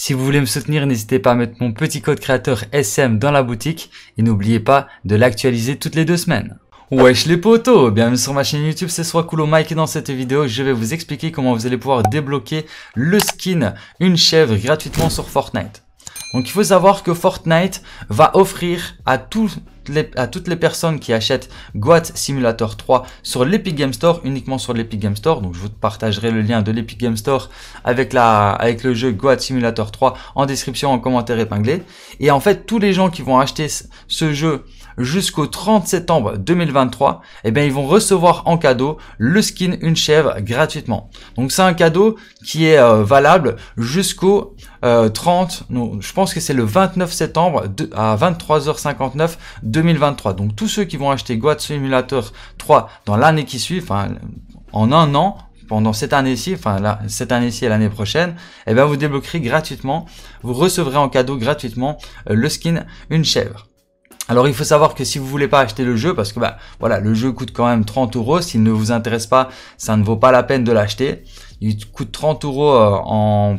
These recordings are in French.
Si vous voulez me soutenir, n'hésitez pas à mettre mon petit code créateur SM dans la boutique et n'oubliez pas de l'actualiser toutes les deux semaines. Wesh les potos Bienvenue sur ma chaîne YouTube, c'est soit Cool Mike et dans cette vidéo, je vais vous expliquer comment vous allez pouvoir débloquer le skin Une Chèvre gratuitement sur Fortnite. Donc il faut savoir que Fortnite va offrir à tous à toutes les personnes qui achètent Goat Simulator 3 sur l'Epic Game Store, uniquement sur l'Epic Game Store. Donc je vous partagerai le lien de l'Epic Game Store avec, la, avec le jeu Goat Simulator 3 en description, en commentaire épinglé. Et en fait, tous les gens qui vont acheter ce jeu jusqu'au 30 septembre 2023, eh bien, ils vont recevoir en cadeau le skin Une Chèvre gratuitement. Donc, c'est un cadeau qui est euh, valable jusqu'au 30, euh, non, je pense que c'est le 29 septembre à 23h59 de 2023. Donc tous ceux qui vont acheter Goat Simulator 3 dans l'année qui suit, enfin en un an, pendant cette année-ci, enfin là, cette année-ci et l'année prochaine, eh bien vous débloquerez gratuitement, vous recevrez en cadeau gratuitement euh, le skin une chèvre. Alors il faut savoir que si vous voulez pas acheter le jeu, parce que bah voilà, le jeu coûte quand même 30 euros, s'il ne vous intéresse pas, ça ne vaut pas la peine de l'acheter. Il coûte 30 euros euh, en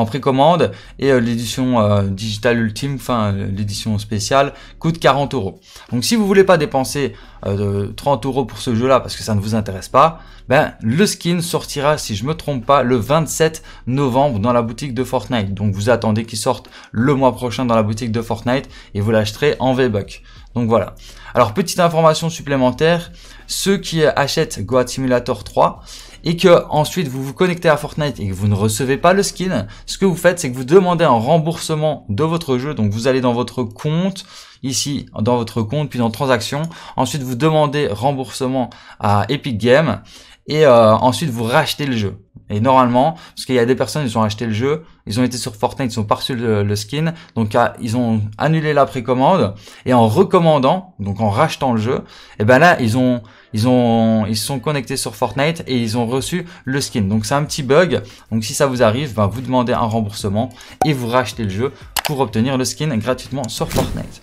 en précommande et euh, l'édition euh, digitale ultime, enfin euh, l'édition spéciale, coûte 40 euros. Donc si vous voulez pas dépenser 30 euros pour ce jeu-là parce que ça ne vous intéresse pas, ben le skin sortira, si je me trompe pas, le 27 novembre dans la boutique de Fortnite. Donc vous attendez qu'il sorte le mois prochain dans la boutique de Fortnite et vous l'acheterez en V-Buck. Donc voilà. Alors petite information supplémentaire, ceux qui achètent Goat Simulator 3 et que ensuite vous vous connectez à Fortnite et que vous ne recevez pas le skin, ce que vous faites c'est que vous demandez un remboursement de votre jeu. Donc vous allez dans votre compte, ici dans votre compte, puis dans transactions. Ensuite vous demandez remboursement à Epic Games et euh, ensuite vous rachetez le jeu. Et normalement, parce qu'il y a des personnes, ils ont acheté le jeu, ils ont été sur Fortnite, ils ont pas reçu le, skin, donc ah, ils ont annulé la précommande et en recommandant, donc en rachetant le jeu, et ben là ils ont ils ont ils sont connectés sur Fortnite et ils ont reçu le skin. Donc c'est un petit bug. Donc si ça vous arrive, ben, vous demandez un remboursement et vous rachetez le jeu pour obtenir le skin gratuitement sur Fortnite.